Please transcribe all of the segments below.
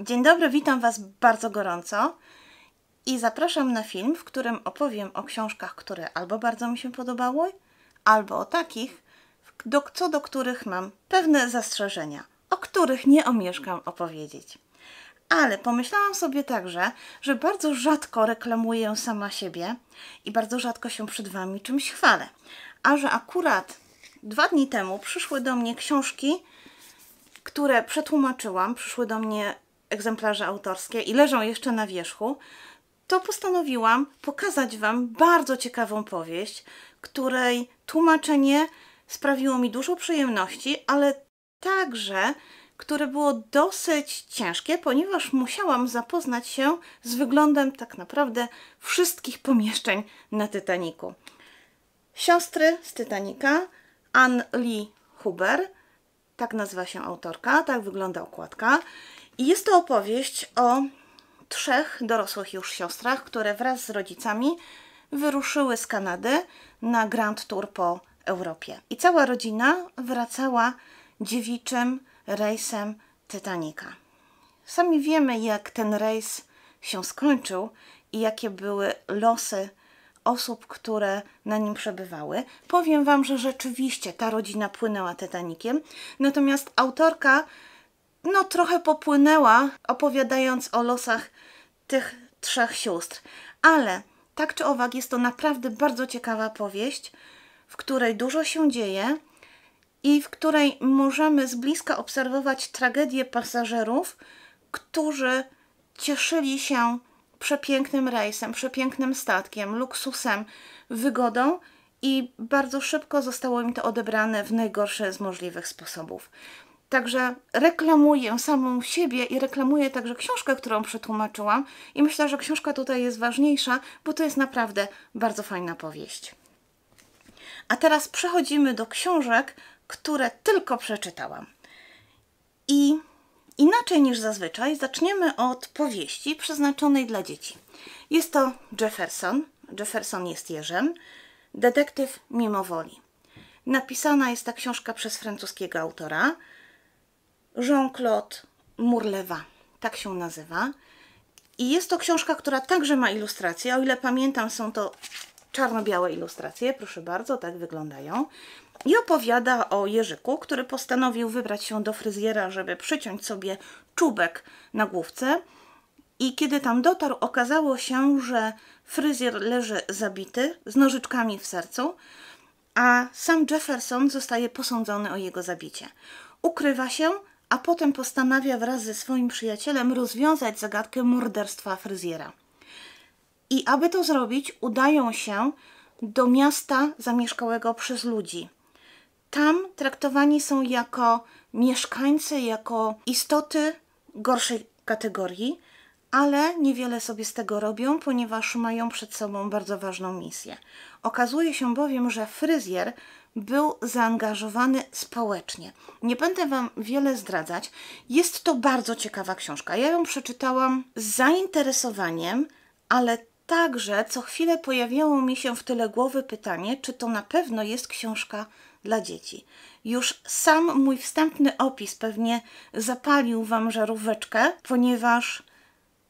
Dzień dobry, witam Was bardzo gorąco i zapraszam na film, w którym opowiem o książkach, które albo bardzo mi się podobały, albo o takich, do, co do których mam pewne zastrzeżenia, o których nie omieszkam opowiedzieć. Ale pomyślałam sobie także, że bardzo rzadko reklamuję sama siebie i bardzo rzadko się przed Wami czymś chwalę. A że akurat dwa dni temu przyszły do mnie książki, które przetłumaczyłam, przyszły do mnie egzemplarze autorskie i leżą jeszcze na wierzchu, to postanowiłam pokazać Wam bardzo ciekawą powieść, której tłumaczenie sprawiło mi dużo przyjemności, ale także które było dosyć ciężkie, ponieważ musiałam zapoznać się z wyglądem tak naprawdę wszystkich pomieszczeń na Titaniku. Siostry z Titanika, Anne Lee Huber, tak nazywa się autorka, tak wygląda okładka. I jest to opowieść o trzech dorosłych już siostrach, które wraz z rodzicami wyruszyły z Kanady na grand tour po Europie. I cała rodzina wracała dziewiczym rejsem Titanica. Sami wiemy, jak ten rejs się skończył i jakie były losy osób, które na nim przebywały. Powiem Wam, że rzeczywiście ta rodzina płynęła Titanikiem, natomiast autorka no trochę popłynęła, opowiadając o losach tych trzech sióstr. Ale tak czy owak jest to naprawdę bardzo ciekawa powieść, w której dużo się dzieje i w której możemy z bliska obserwować tragedię pasażerów, którzy cieszyli się przepięknym rejsem, przepięknym statkiem, luksusem, wygodą i bardzo szybko zostało im to odebrane w najgorszy z możliwych sposobów. Także reklamuję samą siebie i reklamuję także książkę, którą przetłumaczyłam i myślę, że książka tutaj jest ważniejsza, bo to jest naprawdę bardzo fajna powieść. A teraz przechodzimy do książek, które tylko przeczytałam. I inaczej niż zazwyczaj zaczniemy od powieści przeznaczonej dla dzieci. Jest to Jefferson, Jefferson jest Jerzem, detektyw mimowoli. Napisana jest ta książka przez francuskiego autora, Jean-Claude Murlewa, tak się nazywa. I jest to książka, która także ma ilustracje. O ile pamiętam, są to czarno-białe ilustracje, proszę bardzo, tak wyglądają. I opowiada o Jerzyku, który postanowił wybrać się do fryzjera, żeby przyciąć sobie czubek na główce. I kiedy tam dotarł, okazało się, że fryzjer leży zabity, z nożyczkami w sercu, a sam Jefferson zostaje posądzony o jego zabicie. Ukrywa się, a potem postanawia wraz ze swoim przyjacielem rozwiązać zagadkę morderstwa fryzjera. I aby to zrobić, udają się do miasta zamieszkałego przez ludzi. Tam traktowani są jako mieszkańcy, jako istoty gorszej kategorii, ale niewiele sobie z tego robią, ponieważ mają przed sobą bardzo ważną misję. Okazuje się bowiem, że fryzjer był zaangażowany społecznie. Nie będę Wam wiele zdradzać. Jest to bardzo ciekawa książka. Ja ją przeczytałam z zainteresowaniem, ale także co chwilę pojawiało mi się w tyle głowy pytanie, czy to na pewno jest książka dla dzieci. Już sam mój wstępny opis pewnie zapalił Wam żaróweczkę, ponieważ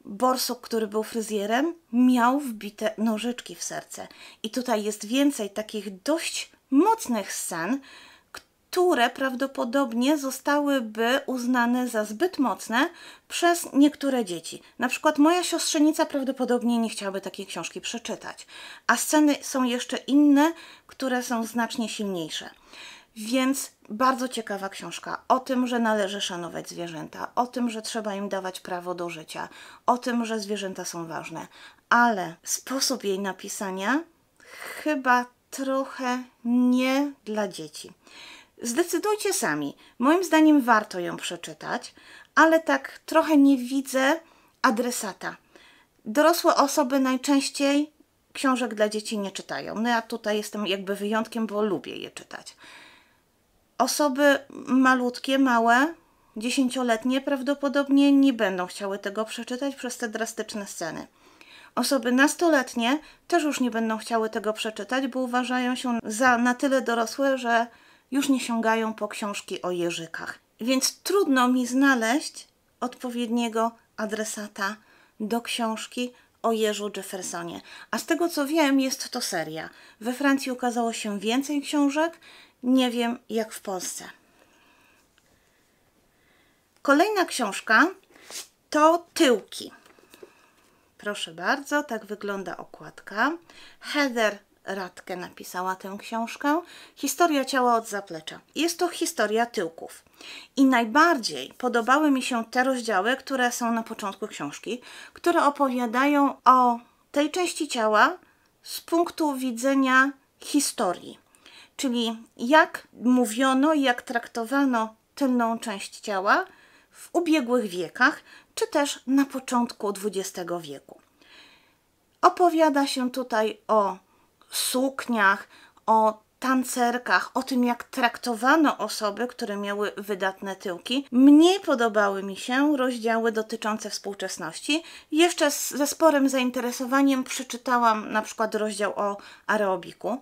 borsuk, który był fryzjerem, miał wbite nożyczki w serce. I tutaj jest więcej takich dość mocnych scen, które prawdopodobnie zostałyby uznane za zbyt mocne przez niektóre dzieci. Na przykład moja siostrzenica prawdopodobnie nie chciałaby takiej książki przeczytać, a sceny są jeszcze inne, które są znacznie silniejsze. Więc bardzo ciekawa książka o tym, że należy szanować zwierzęta, o tym, że trzeba im dawać prawo do życia, o tym, że zwierzęta są ważne, ale sposób jej napisania chyba trochę nie dla dzieci. Zdecydujcie sami. Moim zdaniem warto ją przeczytać, ale tak trochę nie widzę adresata. Dorosłe osoby najczęściej książek dla dzieci nie czytają. No ja tutaj jestem jakby wyjątkiem, bo lubię je czytać. Osoby malutkie, małe, dziesięcioletnie prawdopodobnie nie będą chciały tego przeczytać przez te drastyczne sceny. Osoby nastoletnie też już nie będą chciały tego przeczytać, bo uważają się za na tyle dorosłe, że już nie sięgają po książki o jeżykach. Więc trudno mi znaleźć odpowiedniego adresata do książki o Jerzu Jeffersonie. A z tego co wiem, jest to seria. We Francji ukazało się więcej książek, nie wiem jak w Polsce. Kolejna książka to Tyłki. Proszę bardzo, tak wygląda okładka. Heather Radke napisała tę książkę. Historia ciała od zaplecza. Jest to historia tyłków. I najbardziej podobały mi się te rozdziały, które są na początku książki, które opowiadają o tej części ciała z punktu widzenia historii. Czyli jak mówiono, jak traktowano tylną część ciała w ubiegłych wiekach, czy też na początku XX wieku. Opowiada się tutaj o sukniach, o tancerkach, o tym jak traktowano osoby, które miały wydatne tyłki. Mniej podobały mi się rozdziały dotyczące współczesności. Jeszcze z, ze sporym zainteresowaniem przeczytałam na przykład rozdział o aerobiku,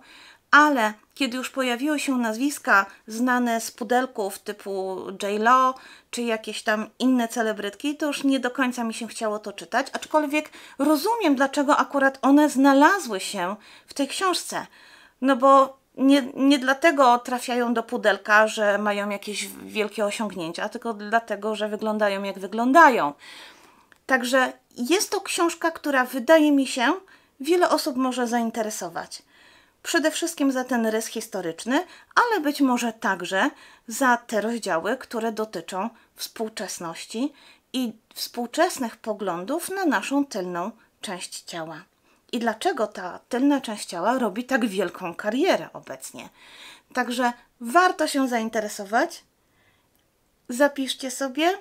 ale kiedy już pojawiły się nazwiska znane z pudelków typu J.Lo czy jakieś tam inne celebrytki, to już nie do końca mi się chciało to czytać, aczkolwiek rozumiem, dlaczego akurat one znalazły się w tej książce. No bo nie, nie dlatego trafiają do pudelka, że mają jakieś wielkie osiągnięcia, tylko dlatego, że wyglądają jak wyglądają. Także jest to książka, która wydaje mi się, wiele osób może zainteresować. Przede wszystkim za ten rys historyczny, ale być może także za te rozdziały, które dotyczą współczesności i współczesnych poglądów na naszą tylną część ciała. I dlaczego ta tylna część ciała robi tak wielką karierę obecnie? Także warto się zainteresować. Zapiszcie sobie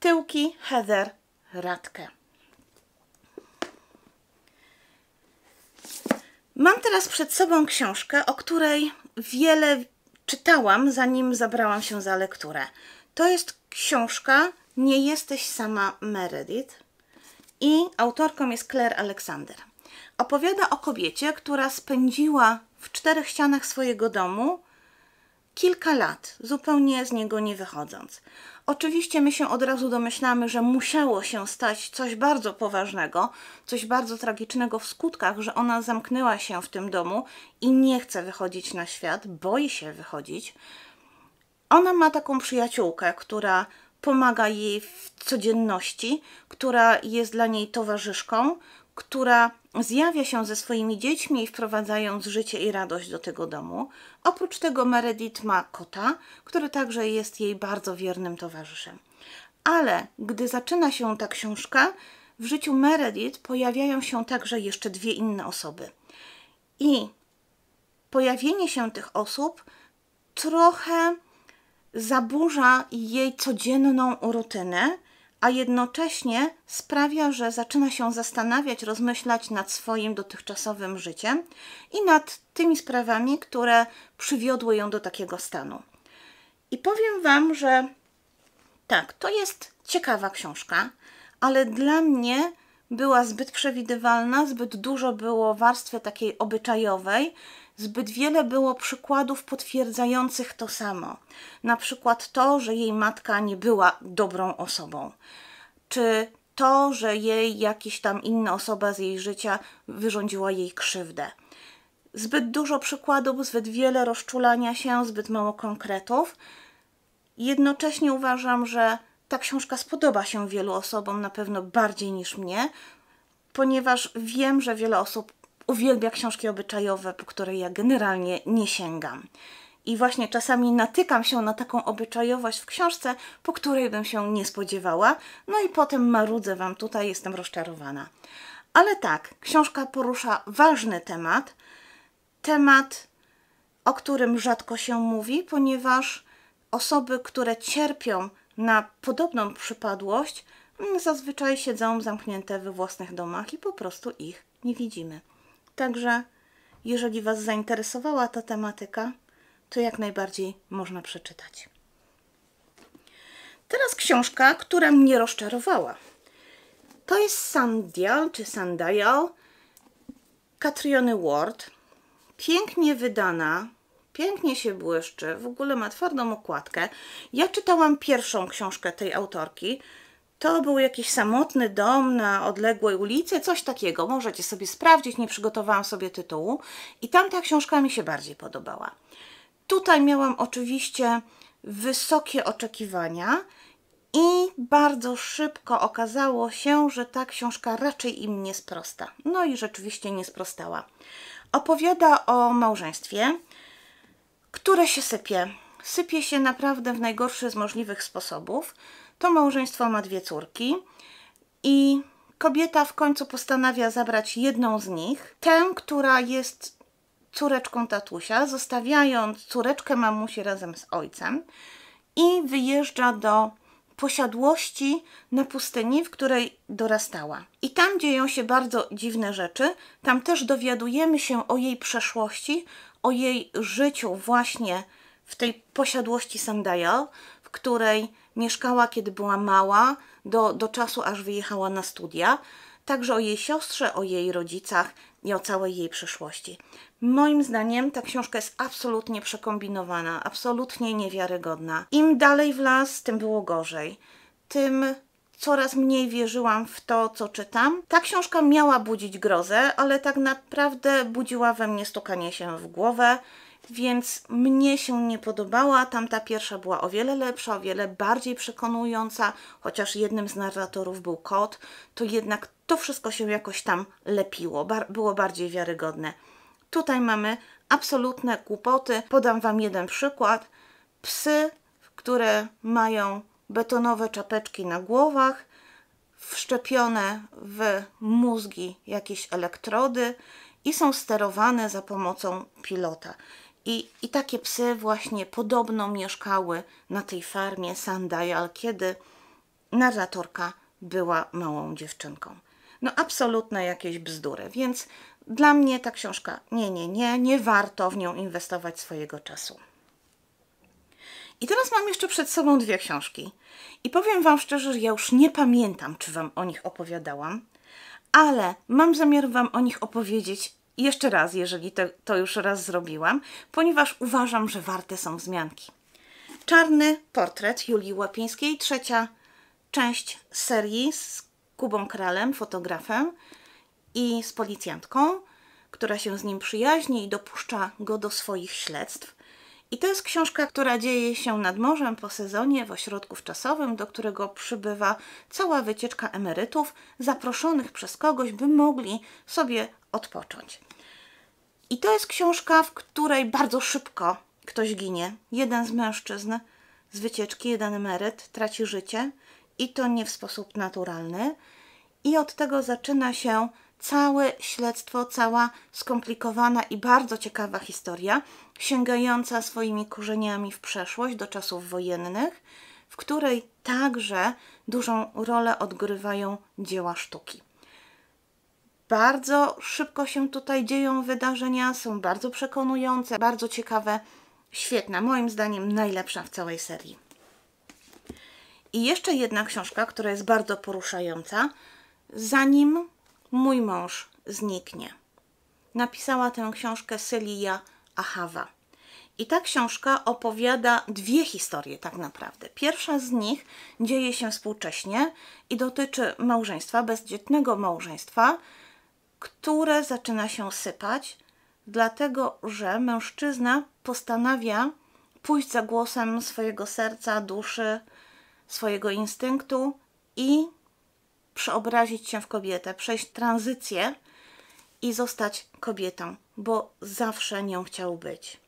tyłki Heather Radke. Mam teraz przed sobą książkę, o której wiele czytałam, zanim zabrałam się za lekturę. To jest książka Nie jesteś sama Meredith i autorką jest Claire Alexander. Opowiada o kobiecie, która spędziła w czterech ścianach swojego domu kilka lat, zupełnie z niego nie wychodząc. Oczywiście my się od razu domyślamy, że musiało się stać coś bardzo poważnego, coś bardzo tragicznego w skutkach, że ona zamknęła się w tym domu i nie chce wychodzić na świat, boi się wychodzić. Ona ma taką przyjaciółkę, która pomaga jej w codzienności, która jest dla niej towarzyszką, która zjawia się ze swoimi dziećmi, wprowadzając życie i radość do tego domu. Oprócz tego Meredith ma kota, który także jest jej bardzo wiernym towarzyszem. Ale gdy zaczyna się ta książka, w życiu Meredith pojawiają się także jeszcze dwie inne osoby. I pojawienie się tych osób trochę zaburza jej codzienną rutynę, a jednocześnie sprawia, że zaczyna się zastanawiać, rozmyślać nad swoim dotychczasowym życiem i nad tymi sprawami, które przywiodły ją do takiego stanu. I powiem Wam, że tak, to jest ciekawa książka, ale dla mnie była zbyt przewidywalna, zbyt dużo było warstwy takiej obyczajowej, Zbyt wiele było przykładów potwierdzających to samo. Na przykład to, że jej matka nie była dobrą osobą, czy to, że jej jakiś tam inna osoba z jej życia wyrządziła jej krzywdę. Zbyt dużo przykładów, zbyt wiele rozczulania się, zbyt mało konkretów. Jednocześnie uważam, że ta książka spodoba się wielu osobom, na pewno bardziej niż mnie, ponieważ wiem, że wiele osób uwielbia książki obyczajowe, po które ja generalnie nie sięgam. I właśnie czasami natykam się na taką obyczajowość w książce, po której bym się nie spodziewała, no i potem marudzę Wam tutaj, jestem rozczarowana. Ale tak, książka porusza ważny temat, temat, o którym rzadko się mówi, ponieważ osoby, które cierpią na podobną przypadłość, mm, zazwyczaj siedzą zamknięte we własnych domach i po prostu ich nie widzimy. Także jeżeli Was zainteresowała ta tematyka, to jak najbardziej można przeczytać. Teraz książka, która mnie rozczarowała. To jest Sandial, czy Sandial Katriony Ward. Pięknie wydana, pięknie się błyszczy, w ogóle ma twardą okładkę. Ja czytałam pierwszą książkę tej autorki, to był jakiś samotny dom na odległej ulicy, coś takiego. Możecie sobie sprawdzić, nie przygotowałam sobie tytułu. I tamta książka mi się bardziej podobała. Tutaj miałam oczywiście wysokie oczekiwania i bardzo szybko okazało się, że ta książka raczej im nie sprosta. No i rzeczywiście nie sprostała. Opowiada o małżeństwie, które się sypie. Sypie się naprawdę w najgorszy z możliwych sposobów. To małżeństwo ma dwie córki i kobieta w końcu postanawia zabrać jedną z nich, tę, która jest córeczką tatusia, zostawiając córeczkę mamusi razem z ojcem i wyjeżdża do posiadłości na pustyni, w której dorastała. I tam dzieją się bardzo dziwne rzeczy. Tam też dowiadujemy się o jej przeszłości, o jej życiu właśnie w tej posiadłości Sandale, w której Mieszkała, kiedy była mała, do, do czasu, aż wyjechała na studia. Także o jej siostrze, o jej rodzicach i o całej jej przyszłości. Moim zdaniem ta książka jest absolutnie przekombinowana, absolutnie niewiarygodna. Im dalej w las, tym było gorzej. Tym coraz mniej wierzyłam w to, co czytam. Ta książka miała budzić grozę, ale tak naprawdę budziła we mnie stukanie się w głowę więc mnie się nie podobała. Tamta pierwsza była o wiele lepsza, o wiele bardziej przekonująca, chociaż jednym z narratorów był kot, to jednak to wszystko się jakoś tam lepiło, było bardziej wiarygodne. Tutaj mamy absolutne kłopoty. Podam Wam jeden przykład. Psy, które mają betonowe czapeczki na głowach, wszczepione w mózgi jakieś elektrody i są sterowane za pomocą pilota. I, I takie psy właśnie podobno mieszkały na tej farmie Sundial, kiedy narratorka była małą dziewczynką. No absolutne jakieś bzdury, więc dla mnie ta książka, nie, nie, nie, nie warto w nią inwestować swojego czasu. I teraz mam jeszcze przed sobą dwie książki. I powiem Wam szczerze, że ja już nie pamiętam, czy Wam o nich opowiadałam, ale mam zamiar Wam o nich opowiedzieć jeszcze raz, jeżeli to, to już raz zrobiłam, ponieważ uważam, że warte są wzmianki. Czarny portret Julii Łapińskiej, trzecia część serii z Kubą Kralem, fotografem i z policjantką, która się z nim przyjaźni i dopuszcza go do swoich śledztw. I to jest książka, która dzieje się nad morzem po sezonie w ośrodku czasowym, do którego przybywa cała wycieczka emerytów zaproszonych przez kogoś, by mogli sobie odpocząć. I to jest książka, w której bardzo szybko ktoś ginie. Jeden z mężczyzn z wycieczki, jeden emeryt, traci życie i to nie w sposób naturalny. I od tego zaczyna się całe śledztwo, cała skomplikowana i bardzo ciekawa historia, sięgająca swoimi korzeniami w przeszłość do czasów wojennych, w której także dużą rolę odgrywają dzieła sztuki. Bardzo szybko się tutaj dzieją wydarzenia, są bardzo przekonujące, bardzo ciekawe. Świetna, moim zdaniem najlepsza w całej serii. I jeszcze jedna książka, która jest bardzo poruszająca. Zanim mój mąż zniknie. Napisała tę książkę Celia Ahawa. I ta książka opowiada dwie historie tak naprawdę. Pierwsza z nich dzieje się współcześnie i dotyczy małżeństwa, bezdzietnego małżeństwa, które zaczyna się sypać, dlatego że mężczyzna postanawia pójść za głosem swojego serca, duszy, swojego instynktu i przeobrazić się w kobietę, przejść tranzycję i zostać kobietą, bo zawsze nią chciał być.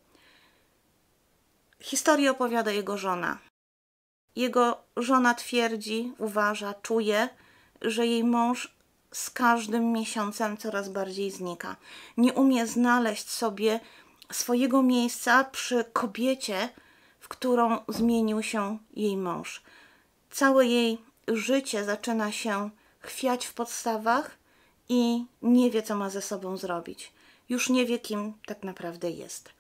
Historię opowiada jego żona. Jego żona twierdzi, uważa, czuje, że jej mąż z każdym miesiącem coraz bardziej znika. Nie umie znaleźć sobie swojego miejsca przy kobiecie, w którą zmienił się jej mąż. Całe jej życie zaczyna się chwiać w podstawach i nie wie, co ma ze sobą zrobić. Już nie wie, kim tak naprawdę jest.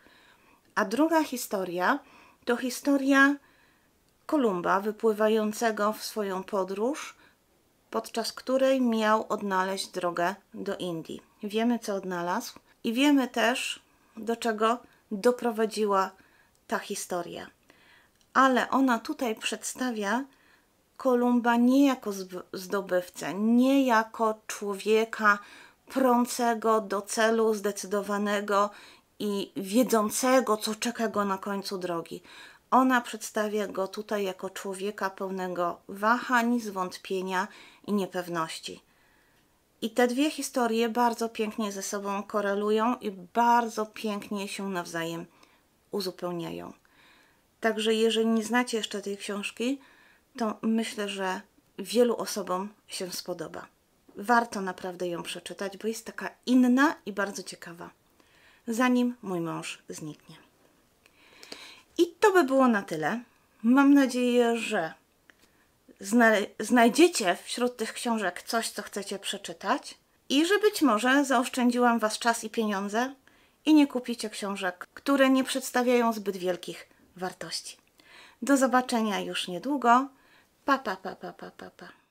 A druga historia to historia Kolumba wypływającego w swoją podróż podczas której miał odnaleźć drogę do Indii. Wiemy, co odnalazł i wiemy też, do czego doprowadziła ta historia. Ale ona tutaj przedstawia Kolumba nie jako zdobywcę, nie jako człowieka prącego do celu, zdecydowanego i wiedzącego, co czeka go na końcu drogi. Ona przedstawia go tutaj jako człowieka pełnego wahań, zwątpienia i niepewności. I te dwie historie bardzo pięknie ze sobą korelują i bardzo pięknie się nawzajem uzupełniają. Także jeżeli nie znacie jeszcze tej książki, to myślę, że wielu osobom się spodoba. Warto naprawdę ją przeczytać, bo jest taka inna i bardzo ciekawa. Zanim mój mąż zniknie. I to by było na tyle. Mam nadzieję, że znajdziecie wśród tych książek coś, co chcecie przeczytać i że być może zaoszczędziłam Was czas i pieniądze i nie kupicie książek, które nie przedstawiają zbyt wielkich wartości. Do zobaczenia już niedługo. Pa, pa, pa, pa, pa, pa. pa.